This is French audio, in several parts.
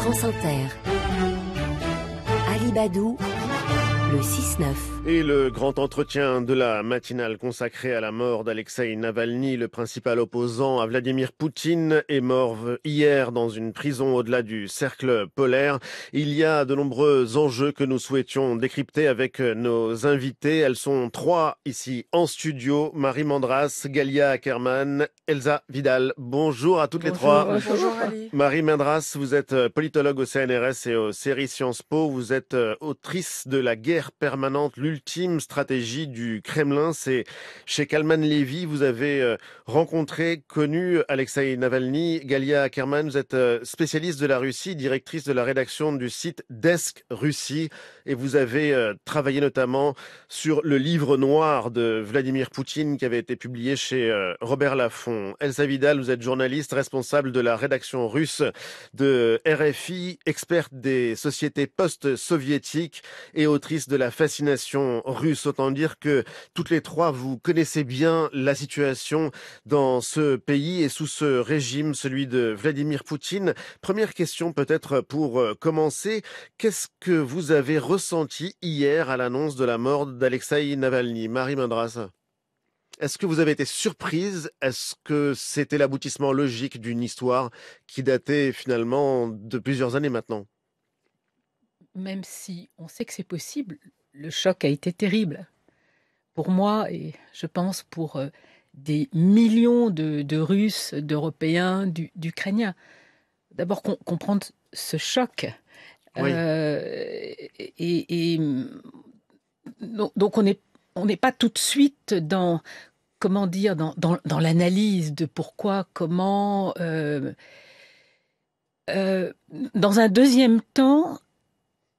France Inter. Alibadou le 6-9. Et le grand entretien de la matinale consacré à la mort d'Alexei Navalny, le principal opposant à Vladimir Poutine, est mort hier dans une prison au-delà du cercle polaire. Il y a de nombreux enjeux que nous souhaitions décrypter avec euh, nos invités. Elles sont trois ici en studio. Marie Mandras, Galia Ackerman, Elsa Vidal. Bonjour à toutes les trois. Bonjour, Marie Mandras, vous êtes euh, politologue au CNRS et au séries Sciences Po. Vous êtes euh, autrice de la guerre permanente, l'ultime stratégie du Kremlin. C'est chez Kalman Levy, vous avez euh, rencontré, connu Alexei Navalny. Galia Ackerman, vous êtes euh, spécialiste de la Russie, directrice de la rédaction du site Desk Russie. Et vous avez euh, travaillé notamment sur le livre noir de Vladimir Poutine qui avait été publié chez Robert Laffont. Elsa Vidal, vous êtes journaliste responsable de la rédaction russe de RFI, experte des sociétés post-soviétiques et autrice de la fascination russe. Autant dire que toutes les trois, vous connaissez bien la situation dans ce pays et sous ce régime, celui de Vladimir Poutine. Première question peut-être pour euh, commencer. Qu'est-ce que vous avez ressenti hier à l'annonce de la mort d'Alexei Navalny Marie Mandras, est-ce que vous avez été surprise Est-ce que c'était l'aboutissement logique d'une histoire qui datait finalement de plusieurs années maintenant même si on sait que c'est possible, le choc a été terrible. Pour moi, et je pense pour euh, des millions de, Russes, d'Européens, d'Ukrainiens. D'abord, comprendre ce choc. Euh, et, donc, on n'est pas tout de suite dans comment dire dans, l'analyse de pourquoi, comment. Euh, dans un deuxième temps,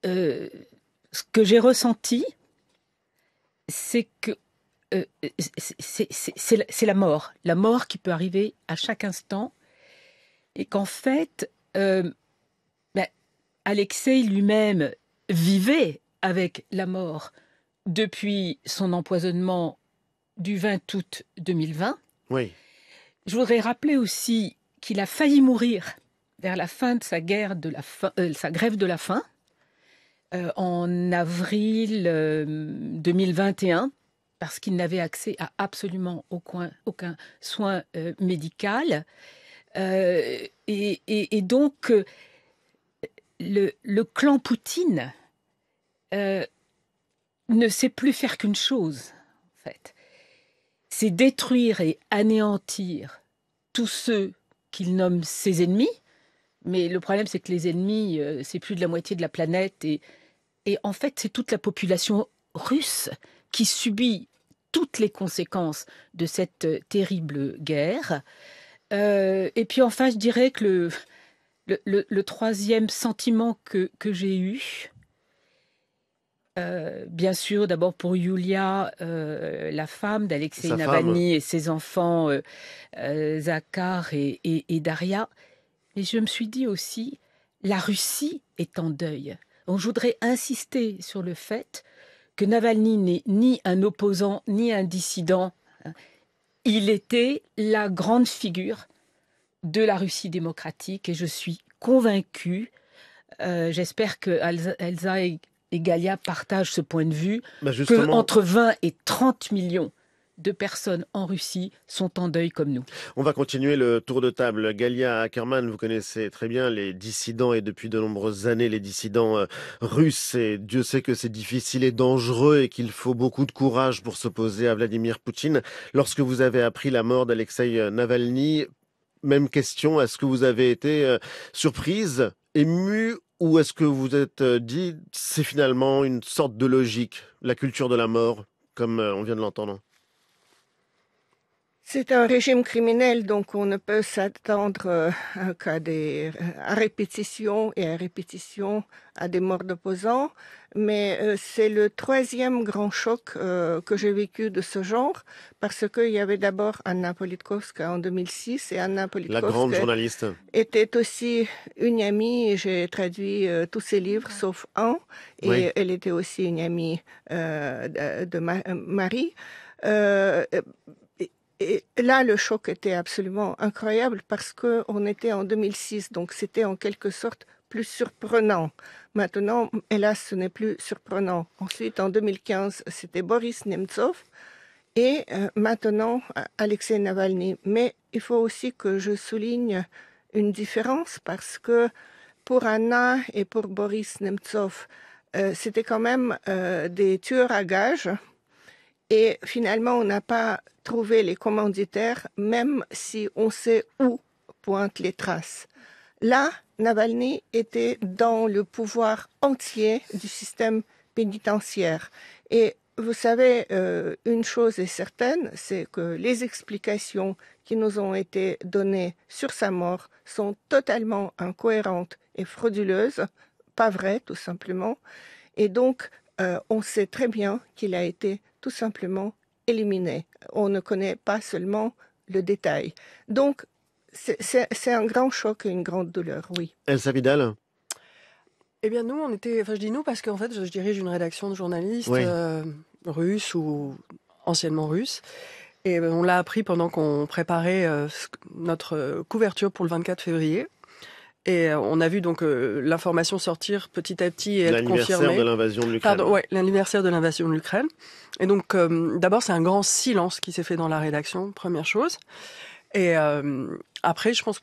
euh, ce que j'ai ressenti, c'est que euh, c'est la, mort, la mort qui peut arriver à chaque instant, et qu'en fait, euh, ben, Alexei lui-même vivait avec la mort depuis son empoisonnement du 20 août 2020. Oui. Je voudrais rappeler aussi qu'il a failli mourir vers la fin de sa guerre de sa grève de la faim. Euh, en avril 2021 euh, parce qu'il n'avait accès à absolument aucun, aucun soin euh, médical. Et, donc, le, le, clan Poutine ne sait plus faire qu'une chose, en fait. C'est détruire et anéantir tous ceux qu'il nomme ses ennemis. Mais le problème, c'est que les ennemis, c'est plus de la moitié de la planète et et en fait, c'est toute la population russe qui subit toutes les conséquences de cette euh, terrible guerre. Euh, et puis enfin, je dirais que le, troisième sentiment que, j'ai eu, euh, bien sûr, d'abord pour Yulia, la femme d'Alexei Navalny et ses enfants, Zakhar et, et, et Daria, mais je me suis dit aussi, la Russie est en deuil je voudrais insister sur le fait que Navalny n'est ni un opposant ni un dissident. Il était la grande figure de la Russie démocratique et je suis convaincue, euh, j'espère que Elsa et, Galia partagent ce point de vue, bah, qu'entre entre 20 et 30 millions de personnes en Russie sont en deuil comme nous. On va continuer le tour de table. Galia Ackerman, vous connaissez très bien les dissidents et depuis de nombreuses années les dissidents euh, russes. Et Dieu sait que c'est difficile et dangereux et qu'il faut beaucoup de courage pour s'opposer à Vladimir Poutine. Lorsque vous avez appris la mort d'Alexei euh, Navalny, même question, est-ce que vous avez été euh, surprise, émue ou est-ce que vous êtes dit c'est finalement une sorte de logique, la culture de la mort, comme on vient de l'entendre c'est un régime criminel, donc on ne peut s'attendre euh, qu'à des euh, à répétition et à répétition à des morts d'opposants. Mais euh, c'est le troisième grand choc que j'ai vécu de ce genre, parce qu'il y avait d'abord Anna Politkovska en 2006, et Anna Politkovska La grande journaliste. était aussi une amie, j'ai traduit tous ses livres sauf un, et elle était aussi une amie de Marie. Et là, le choc était absolument incroyable parce qu'on était en 2006, donc c'était en quelque sorte plus surprenant. Maintenant, hélas, ce n'est plus surprenant. Ensuite, en 2015, c'était Boris Nemtsov et euh, maintenant Alexei Navalny. Mais il faut aussi que je souligne une différence parce que pour Anna et pour Boris Nemtsov, euh, c'était quand même euh, des tueurs à gages et finalement, on n'a pas trouvé les commanditaires, même si on sait où pointent les traces. Là, Navalny était dans le pouvoir entier du système pénitentiaire. Et vous savez, euh, une chose est certaine, c'est que les explications qui nous ont été données sur sa mort sont totalement incohérentes et frauduleuses, pas vrai, tout simplement. Et donc, euh, on sait très bien qu'il a été tout simplement éliminé. On ne connaît pas seulement le détail. Donc, c'est un grand choc et une grande douleur, oui. Elsa Vidal Eh bien, nous, on était. Enfin, je dis nous parce qu'en fait, je, dirige une rédaction de journalistes euh, russes ou anciennement russes. Et euh, on l'a appris pendant qu'on préparait euh, notre couverture pour le 24 février. Et euh, on a vu donc euh, l'information sortir petit à petit et être confirmée. L'anniversaire de l'invasion de l'Ukraine. ouais, l'anniversaire de l'invasion de l'Ukraine. Et donc, euh, d'abord, c'est un grand silence qui s'est fait dans la rédaction, première chose. Et après, je pense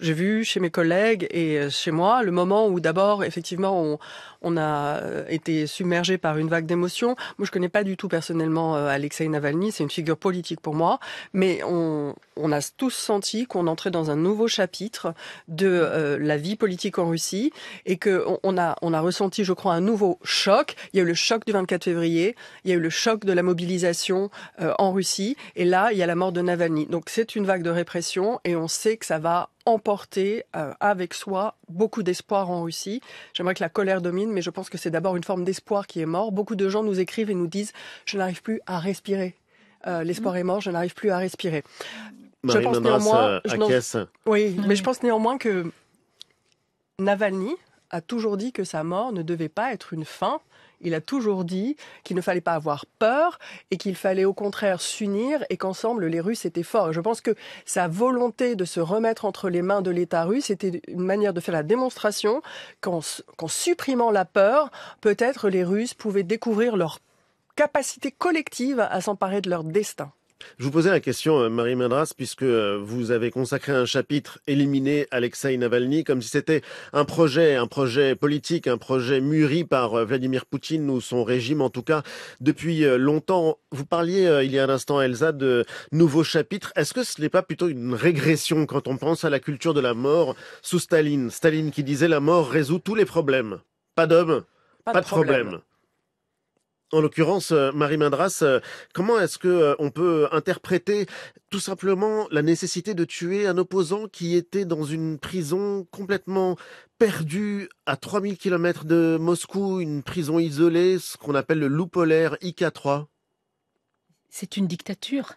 j'ai vu chez mes collègues et chez moi le moment où d'abord effectivement on, on a euh, été submergé par une vague d'émotions. Moi, je connais pas du tout personnellement euh, Alexei Navalny, c'est une figure politique pour moi, mais on, a tous senti qu'on entrait dans un nouveau chapitre de euh, la vie politique en Russie et que on a, ressenti, je crois, un nouveau choc. Il y a eu le choc du 24 février, il y a eu le choc de la mobilisation en Russie, et là, il y a la mort de Navalny. Donc, c'est une vague de répression et on sait que ça va emporter avec soi beaucoup d'espoir en Russie. J'aimerais que la colère domine mais je pense que c'est d'abord une forme d'espoir qui est mort. Beaucoup de gens nous écrivent et nous disent je n'arrive plus à respirer. Euh, mhm. l'espoir est mort, je n'arrive plus à respirer. Euh, oui, mhm. mais je pense néanmoins que Navalny a toujours dit que sa mort ne devait pas être une fin, il a toujours dit qu'il ne fallait pas avoir peur et qu'il fallait au contraire s'unir et qu'ensemble les Russes étaient forts. je pense que sa volonté de se remettre entre les mains de l'État russe était une manière de faire la démonstration qu'en supprimant la peur, peut-être les Russes pouvaient découvrir leur capacité collective à s'emparer de leur destin. Je vous posais la question, euh, Marie Mendras, puisque euh, vous avez consacré un chapitre Éliminer Alexei Navalny comme si c'était un projet, un projet politique, un projet mûri par euh, Vladimir Poutine ou son régime en tout cas depuis longtemps. Vous parliez il y a un instant, Elsa, de nouveaux chapitres. Est-ce que ce n'est pas plutôt une régression quand on pense à la culture de la mort sous Staline Staline qui disait la mort résout tous les problèmes. Pas d'homme, pas, de, problème. En l'occurrence, euh, Marie Mindras, euh, comment est-ce que euh, on peut interpréter tout simplement la nécessité de tuer un opposant qui était dans une prison complètement perdue à 3000 km de Moscou, une prison isolée, ce qu'on appelle le loup polaire IK3 C'est une dictature.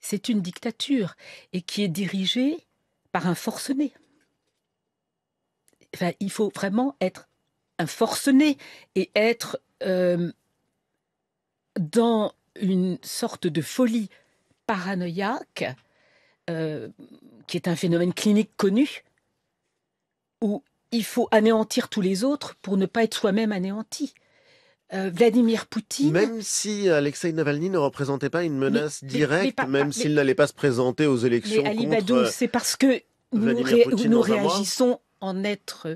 C'est une dictature et qui est dirigée par un forcené. il faut vraiment être un forcené et être euh, dans une sorte de folie paranoïaque, euh, qui est un phénomène clinique connu, où il faut anéantir tous les autres pour ne pas être soi-même anéanti. Euh, Vladimir Poutine. Même si Alexei Navalny ne représentait pas une menace directe, même s'il n'allait pas se présenter aux élections. c'est parce que nous réagissons en être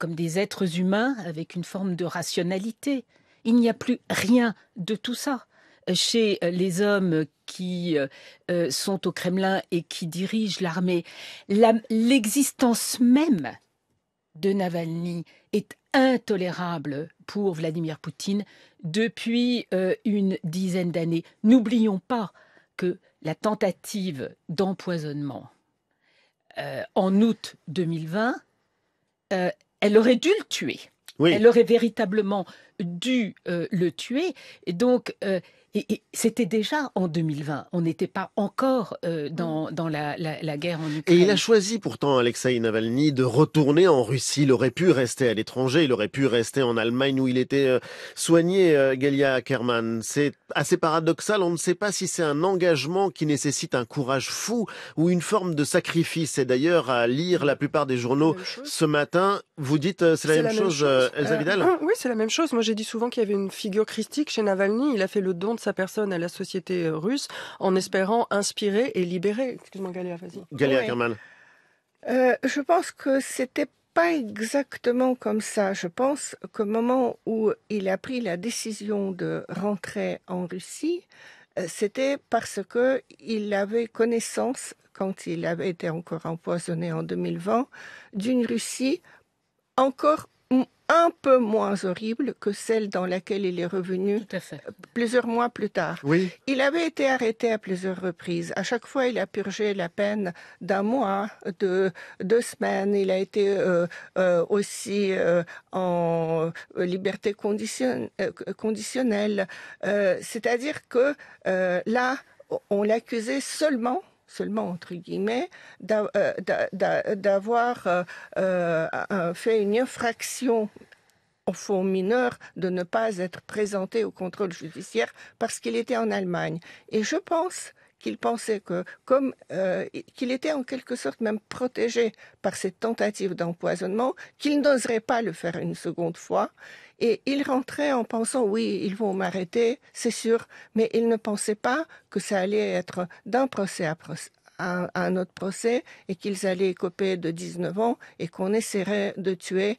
comme des êtres humains avec une forme de rationalité. Il n'y a plus rien de tout ça euh, chez euh, les hommes qui euh, sont au Kremlin et qui dirigent l'armée. L'existence même de Navalny est intolérable pour Vladimir Poutine depuis une dizaine d'années. N'oublions pas que la tentative d'empoisonnement en août 2020 elle aurait dû le tuer. Elle aurait véritablement dû euh, le tuer. Et donc, euh, et, c'était déjà en 2020. On n'était pas encore euh, dans, mm. la, guerre en Ukraine. Et il a choisi pourtant, Alexei Navalny, de retourner en Russie. Il aurait pu rester à l'étranger, il aurait pu rester en Allemagne où il était euh, soigné, euh, Galia Ackermann. C'est assez paradoxal. On ne sait pas si c'est un engagement qui nécessite un courage fou ou une forme de sacrifice. Et d'ailleurs, à lire la plupart des journaux ce matin, vous dites c'est la, même, chose, Elsa Vidal Oui, c'est la même chose. Moi, j'ai dit souvent qu'il y avait une figure christique chez Navalny. Il a fait le don sa personne à la société euh, russe en espérant inspirer et libérer. Excuse-moi, Galia, vas-y. Kerman. Euh, je pense que c'était pas exactement comme ça. Je pense qu'au moment où il a pris la décision de rentrer en Russie, euh, c'était parce que il avait connaissance, quand il avait été encore empoisonné en 2020, d'une Russie encore un peu moins horrible que celle dans laquelle il est revenu plusieurs mois plus tard. Oui. Il avait été arrêté à plusieurs reprises. À chaque fois, il a purgé la peine d'un mois, de deux semaines. Il a été euh, euh, aussi euh, en liberté conditionnelle. C'est-à-dire que là, on l'accusait seulement seulement entre guillemets, euh, d'avoir euh, euh, fait une infraction au fond mineur de ne pas être présenté au contrôle judiciaire parce qu'il était en Allemagne. Et je pense qu'il pensait que, comme qu'il était en quelque sorte même protégé par cette tentative d'empoisonnement, qu'il n'oserait pas le faire une seconde fois et il rentrait en pensant, oui, ils vont m'arrêter, c'est sûr, mais il ne pensait pas que ça allait être d'un procès à, un autre procès et qu'ils allaient écoper de 19 ans et qu'on essaierait de tuer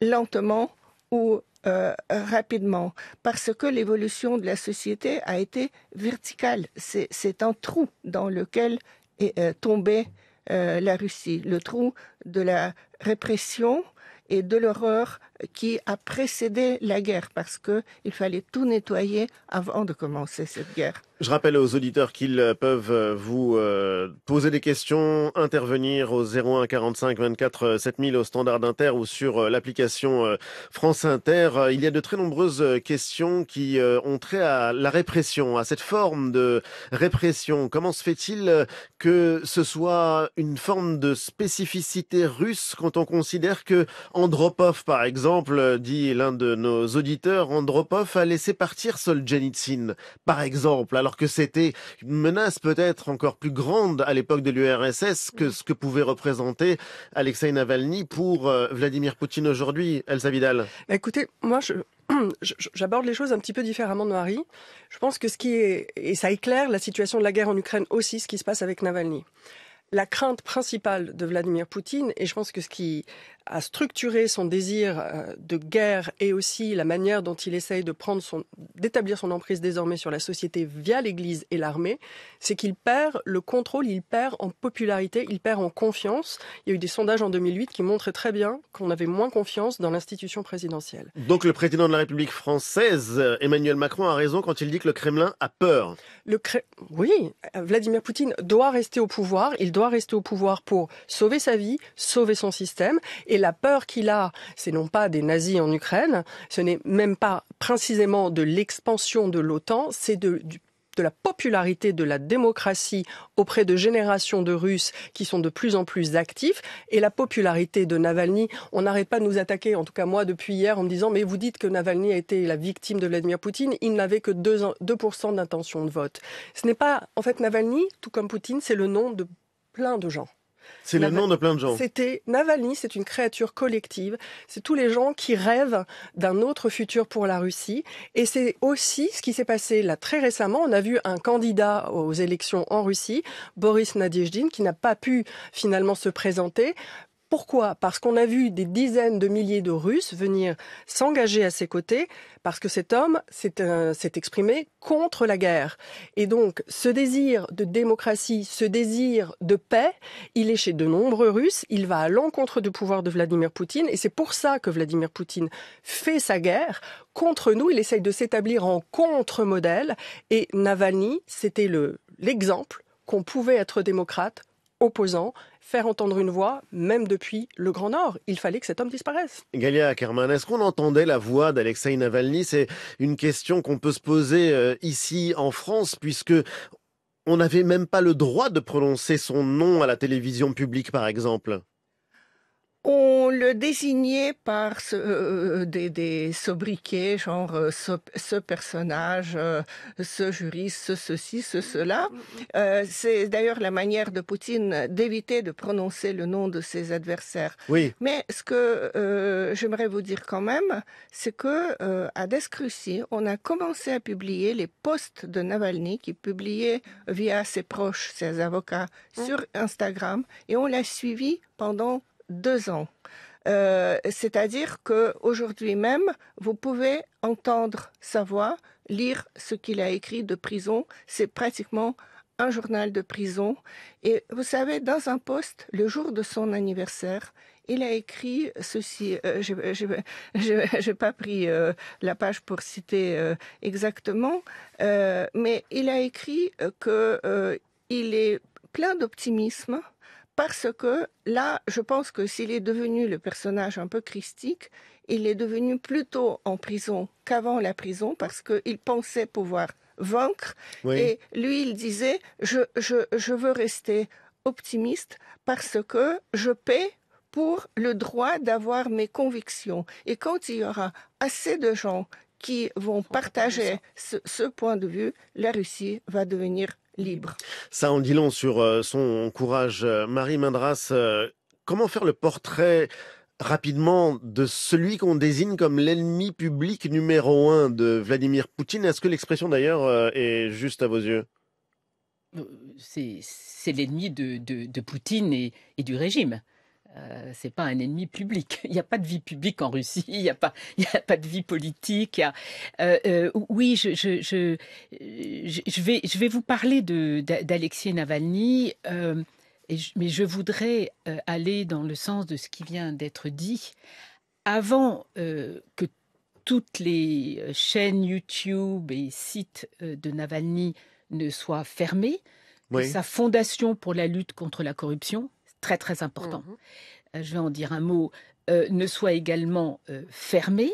lentement ou euh, rapidement, parce que l'évolution de la société a été verticale. C'est un trou dans lequel est euh, tombée euh, la Russie, le trou de la répression et de l'horreur qui a précédé la guerre parce que il fallait tout nettoyer avant de commencer cette guerre. Je rappelle aux auditeurs qu'ils peuvent euh, vous euh, poser des questions, intervenir au 01 45 24 7000 au standard d'Inter ou sur euh, l'application France Inter. Il y a de très nombreuses questions qui ont trait à la répression, à cette forme de répression. Comment se fait-il que ce soit une forme de spécificité russe quand on considère que Andropov, par exemple, exemple, dit l'un de nos auditeurs, Andropov a laissé partir Solzhenitsyn, par exemple, alors que c'était une menace peut-être encore plus grande à l'époque de l'URSS que ce que pouvait représenter Alexei Navalny pour euh, Vladimir Poutine aujourd'hui, Elsa Vidal. Bah, écoutez, moi je, J'aborde les choses un petit peu différemment de Marie. Je pense que ce qui est, et ça éclaire la situation de la guerre en Ukraine aussi, ce qui se passe avec Navalny. La crainte principale de Vladimir Poutine, et je pense que ce qui à structurer son désir euh, de guerre et aussi la manière dont il essaye d'établir son emprise désormais sur la société via l'Église et l'armée, c'est qu'il perd le contrôle, il perd en popularité, il perd en confiance. Il y a eu des sondages en 2008 qui montraient très bien qu'on avait moins confiance dans l'institution présidentielle. Donc le président de la République française, euh, Emmanuel Macron, a raison quand il dit que le Kremlin a peur. Le Oui, euh, Vladimir Poutine doit rester au pouvoir, il doit rester au pouvoir pour sauver sa vie, sauver son système. Et la peur qu'il a, c'est non pas des nazis en Ukraine, ce n'est même pas précisément de l'expansion de l'OTAN, c'est de, la popularité de la démocratie auprès de générations de Russes qui sont de plus en plus actifs et la popularité de Navalny. On n'arrête pas de nous attaquer, en tout cas moi depuis hier, en me disant mais vous dites que Navalny a été la victime de Vladimir Poutine, il n'avait que 2%, d'intention de vote. Ce n'est pas, en fait, Navalny, tout comme Poutine, c'est le nom de plein de gens. C'est le nom de plein de gens. C'était Navalny, c'est une créature collective. C'est tous les gens qui rêvent d'un autre futur pour la Russie. Et c'est aussi ce qui s'est passé là très récemment. On a vu un candidat aux élections en Russie, Boris Nadiejdin, qui n'a pas pu finalement se présenter pourquoi Parce qu'on a vu des dizaines de milliers de Russes venir s'engager à ses côtés, parce que cet homme euh, s'est exprimé contre la guerre. Et donc, ce désir de démocratie, ce désir de paix, il est chez de nombreux Russes, il va à l'encontre du pouvoir de Vladimir Poutine, et c'est pour ça que Vladimir Poutine fait sa guerre contre nous, il essaye de s'établir en contre-modèle, et Navalny, c'était l'exemple qu'on pouvait être démocrate, opposant, faire entendre une voix, même depuis le Grand Nord. Il fallait que cet homme disparaisse. Galia Ackerman, est-ce qu'on entendait la voix d'Alexei Navalny C'est une question qu'on peut se poser euh, ici en France, puisque on n'avait même pas le droit de prononcer son nom à la télévision publique, par exemple. On le désignait par ce, euh, euh, euh, des, sobriquets, genre ce, personnage, ce juriste, ce, ceci, ce cela. Mm, mm, mm. C'est d'ailleurs la manière de Poutine d'éviter de prononcer le nom de ses adversaires. Oui. Mais ce que j'aimerais vous dire quand même, c'est que à d'escruci on a commencé à publier les posts de Navalny qui publiait via ses proches, ses avocats, sur Instagram, et on l'a suivi pendant deux ans. Euh, c'est-à-dire que aujourd'hui même, vous pouvez entendre sa voix, lire ce qu'il a écrit de prison. C'est pratiquement un journal de prison. Et vous savez, dans un poste, le jour de son anniversaire, il a écrit ceci. Euh, je n'ai pas pris euh, la page pour citer exactement, mais il a écrit que il est plein d'optimisme parce que là, je pense que s'il est devenu le personnage un peu christique, il est devenu plutôt en prison qu'avant la prison, parce qu'il pensait pouvoir vaincre. Et lui, il disait, je, veux rester optimiste parce que je paie pour le droit d'avoir mes convictions. Et quand il y aura assez de gens qui vont partager ce, ce point de vue, la Russie va devenir libre. Ça en dit long sur euh, son courage. Euh, Marie Mindras, euh, comment faire le portrait rapidement de celui qu'on désigne comme l'ennemi public numéro un de Vladimir Poutine Est-ce que l'expression d'ailleurs est juste à vos yeux C'est l'ennemi de, Poutine et du régime. Euh, c'est pas un ennemi public. Il n'y a pas de vie publique en Russie, il n'y a, pas, il a pas de vie politique. Euh, euh, oui, je, je, je, je, vais, je vais vous parler d'Alexei Navalny, mais je voudrais aller dans le sens de ce qui vient d'être dit. Avant que toutes les chaînes YouTube et sites de Navalny ne soient fermés, sa fondation pour la lutte contre la corruption très très important. Mmh euh, je vais en dire un mot. Euh, ne soit également euh, fermé.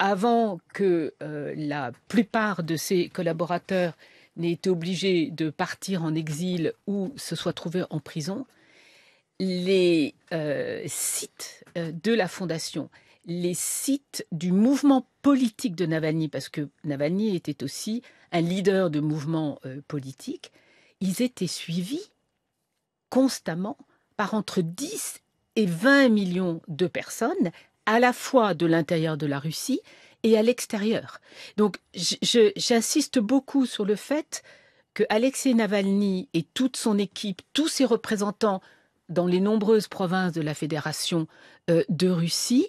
avant que la plupart de ses collaborateurs n'aient été obligés de partir en exil ou se soient trouvés en prison, les sites de la Fondation, les sites du mouvement politique de Navalny, parce que Navalny était aussi un leader de mouvement politique, ils étaient suivis constamment par entre 10 et 20 millions de personnes, à la fois de l'intérieur de la Russie et à l'extérieur. Donc j'insiste beaucoup sur le fait que Alexei Navalny et toute son équipe, tous ses représentants dans les nombreuses provinces de la Fédération euh, de Russie,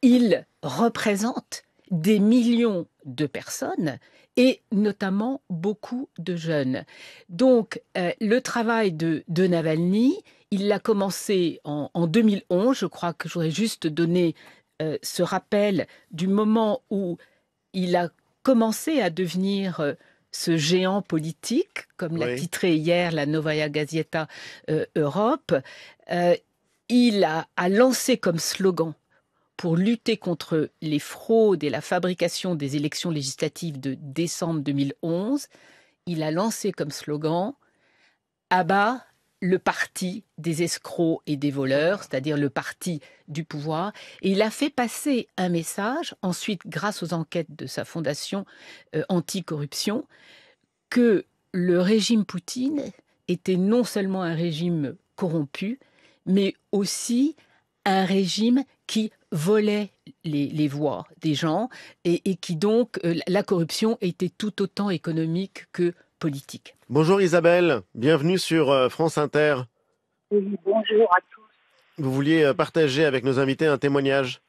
ils représentent des millions de personnes et notamment beaucoup de jeunes. Donc euh, le travail de, de Navalny, il l'a commencé en, 2011. Je crois que j'aurais juste donné euh, ce rappel du moment où il a commencé à devenir euh, ce géant politique, comme l'a titré hier la Novaya Gazeta Europe. il a lancé comme slogan pour lutter contre les fraudes et la fabrication des élections législatives de décembre 2011, il a lancé comme slogan Abat le parti des escrocs et des voleurs, c'est-à-dire le parti du pouvoir. Et il a fait passer un message, ensuite grâce aux enquêtes de sa fondation euh, anticorruption, que le régime Poutine était non seulement un régime corrompu, mais aussi un régime qui volait les, voix des gens et, qui donc euh, la corruption était tout autant économique que politique. Bonjour Isabelle, bienvenue sur euh, France Inter. bonjour à tous. Vous vouliez euh, partager avec nos invités un témoignage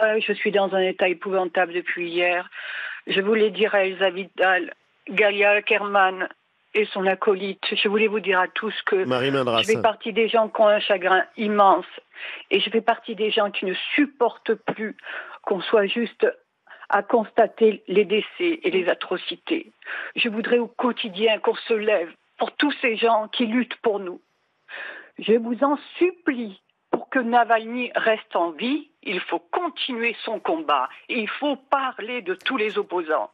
Je suis dans un état épouvantable depuis hier. Je voulais dire à Elsa Vidal, Galia Kerman et son acolyte, je voulais vous dire à tous que je fais partie des gens qui ont un chagrin immense et je fais partie des gens qui ne supportent plus qu'on soit juste à constater les décès et les atrocités. Je voudrais au quotidien qu'on se lève pour tous ces gens qui luttent pour nous. Je vous en supplie, pour que Navalny reste en vie, il faut continuer son combat et il faut parler de tous les opposants.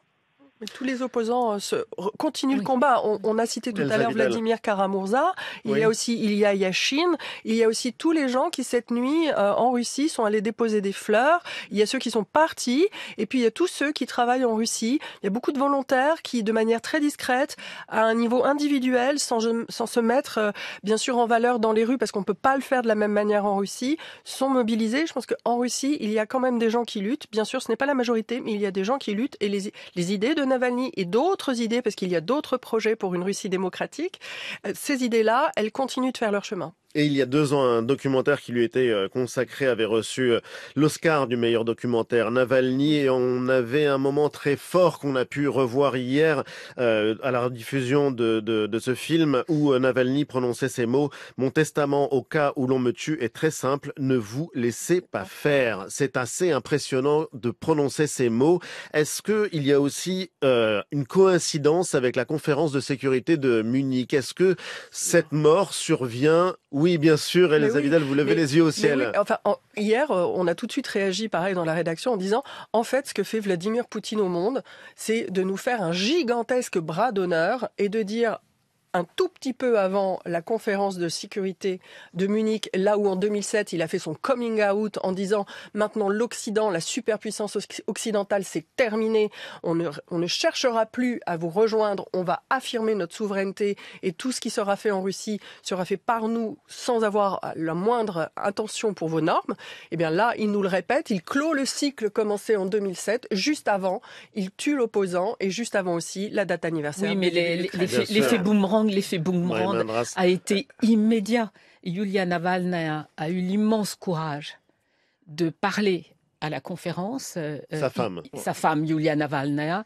Mais tous les opposants euh, se... continuent le combat. On, a cité tout à l'heure Vladimir Karamurza. Il y a aussi il y a Yashin. Il y a aussi tous les gens qui cette nuit euh, en Russie sont allés déposer des fleurs. Il y a ceux qui sont partis et puis il y a tous ceux qui travaillent en Russie. Il y a beaucoup de volontaires qui, de manière très discrète, à un niveau individuel, sans, sans se mettre euh, bien sûr en valeur dans les rues parce qu'on peut pas le faire de la même manière en Russie, sont mobilisés. Je pense qu'en Russie il y a quand même des gens qui luttent. Bien sûr, ce n'est pas la majorité, mais il y a des gens qui luttent et les, les idées de Navalny et d'autres idées, parce qu'il y a d'autres projets pour une Russie démocratique, euh, ces idées-là, elles continuent de faire leur chemin. Et il y a deux ans, un documentaire qui lui était euh, consacré avait reçu euh, l'Oscar du meilleur documentaire Navalny. Et on avait un moment très fort qu'on a pu revoir hier euh, à la diffusion de, de, de, ce film où Navalny prononçait ces mots Mon testament au cas où l'on me tue est très simple, ne vous laissez pas faire. C'est assez impressionnant de prononcer ces mots. Est-ce qu'il y a aussi une coïncidence avec la conférence de sécurité de Munich Est-ce que cette mort survient, oui, bien sûr, et les vous levez les yeux au ciel. enfin, hier, euh, on a tout de suite réagi, pareil, dans la rédaction, en disant, en fait, ce que fait Vladimir Poutine au monde, c'est de nous faire un gigantesque bras d'honneur et de dire un tout petit peu avant la conférence de sécurité de Munich, là où en 2007 il a fait son coming out en disant maintenant l'Occident, la superpuissance occidentale, c'est terminé, on ne, cherchera plus à vous rejoindre, on va affirmer notre souveraineté et tout ce qui sera fait en Russie sera fait par nous sans avoir la moindre intention pour vos normes. Et eh bien là, il nous le répète, il clôt le cycle commencé en 2007, juste avant, il tue l'opposant et juste avant aussi la date anniversaire. Oui, mais l'effet boomerang l'effet boomerang a été immédiat. Yulia Navalnaya a eu l'immense courage de parler à la conférence. Euh, euh, sa femme. sa femme, Yulia Navalnaya.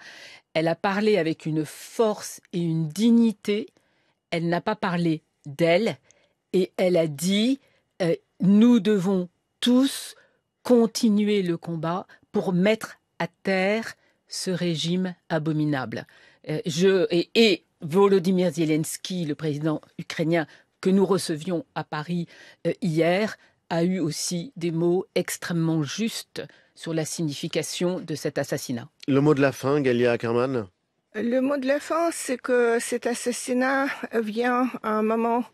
Elle a parlé avec une force et une dignité. Elle n'a pas parlé d'elle. Et elle a dit, euh, nous devons tous continuer le combat pour mettre à terre ce régime abominable. je, et Volodymyr Zelensky, le président ukrainien que nous recevions à Paris euh, hier, a eu aussi des mots extrêmement justes sur la signification de cet assassinat. Le mot de la fin, Galia Ackerman Le mot de la fin, c'est que cet assassinat vient à un moment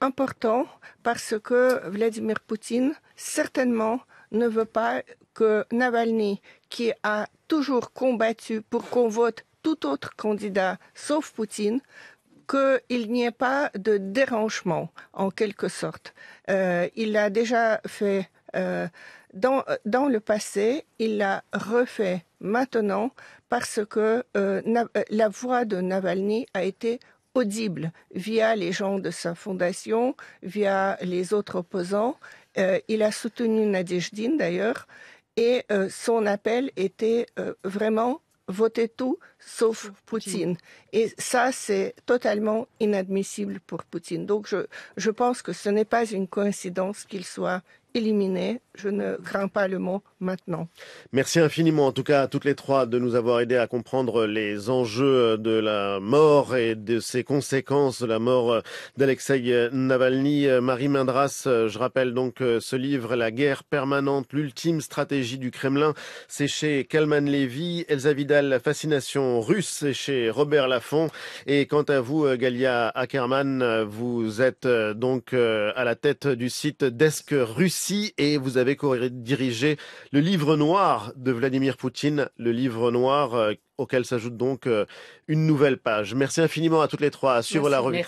important parce que Vladimir Poutine, certainement, ne veut pas que Navalny, qui a toujours combattu pour qu'on vote tout autre candidat, sauf Poutine, qu'il n'y ait pas de dérangement, en quelque sorte. Euh, il l'a déjà fait euh, dans, dans, le passé, il l'a refait maintenant parce que euh, la voix de Navalny a été audible via les gens de sa fondation, via les autres opposants. il a soutenu Nadezhdin d'ailleurs et son appel était vraiment votez tout sauf Poutine. Et ça, c'est totalement inadmissible pour Poutine. Donc, je, je pense que ce n'est pas une coïncidence qu'il soit éliminé. Je ne crains pas le mot maintenant. Merci infiniment, en tout cas, à toutes les trois de nous avoir aidé à comprendre les enjeux de la mort et de ses conséquences, la mort d'Alexei Navalny. Marie Mindras, je rappelle donc ce livre, La guerre permanente, l'ultime stratégie du Kremlin, c'est chez Kalman Levy. Elsa Vidal, La fascination russe chez Robert Laffont. Et quant à vous, euh, Galia Ackerman, euh, vous êtes euh, donc à la tête du site Desk Russie et vous avez dirigé le livre noir de Vladimir Poutine, le livre noir auquel s'ajoute donc une nouvelle page. Merci infiniment à toutes les trois. sur la revue